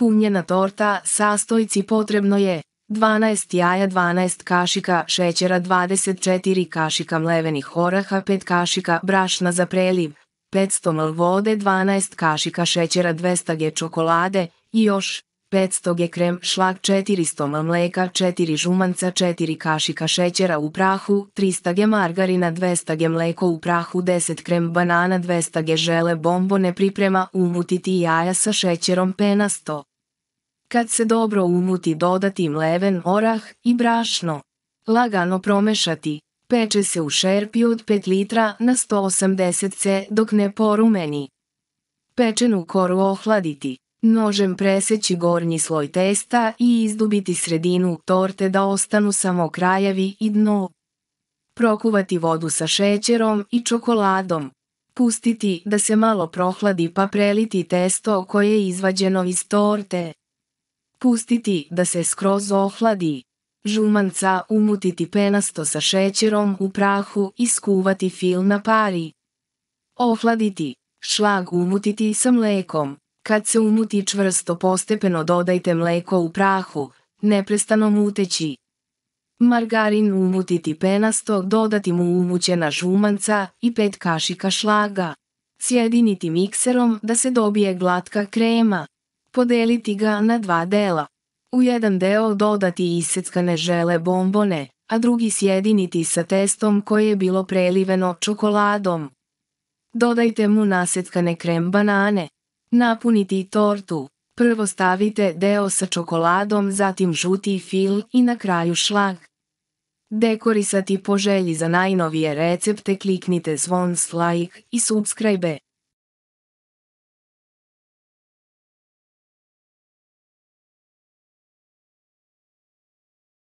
Punjena torta, sastojci potrebno je 12 jaja, 12 kašika šećera, 24 kašika mlevenih oraha, 5 kašika brašna za preliv, 500 ml vode, 12 kašika šećera, 200 g čokolade i još 500 g krem šlag, 400 ml mleka, 4 žumanca, 4 kašika šećera u prahu, 300 g margarina, 200 g mleko u prahu, 10 krem banana, 200 g žele bombone priprema umutiti jaja sa šećerom penasto. Kad se dobro umuti dodati mleven orah i brašno. Lagano promešati. Peče se u šerpi od 5 litra na 180 C dok ne porumeni. Pečenu koru ohladiti. Nožem preseći gornji sloj testa i izdubiti sredinu torte da ostanu samo krajevi i dno. Prokuvati vodu sa šećerom i čokoladom. Pustiti da se malo prohladi pa preliti testo koje je izvađeno iz torte. Pustiti da se skroz ohladi. Žumanca umutiti penasto sa šećerom u prahu i skuvati fil na pari. Ohladiti. Šlag umutiti sa mlekom. Kad se umuti čvrsto postepeno dodajte mleko u prahu, neprestano muteći. Margarin umutiti penasto, dodati mu umućena žumanca i pet kašika šlaga. Sjediniti mikserom da se dobije glatka krema. Podeliti ga na dva dela. U jedan deo dodati iseckane žele bombone, a drugi sjediniti sa testom koje je bilo preliveno čokoladom. Dodajte mu naseckane krem banane. Napuniti tortu. Prvo stavite deo sa čokoladom, zatim žuti fil i na kraju šlag. Dekorisati po želji za najnovije recepte kliknite zvon like i subscribe.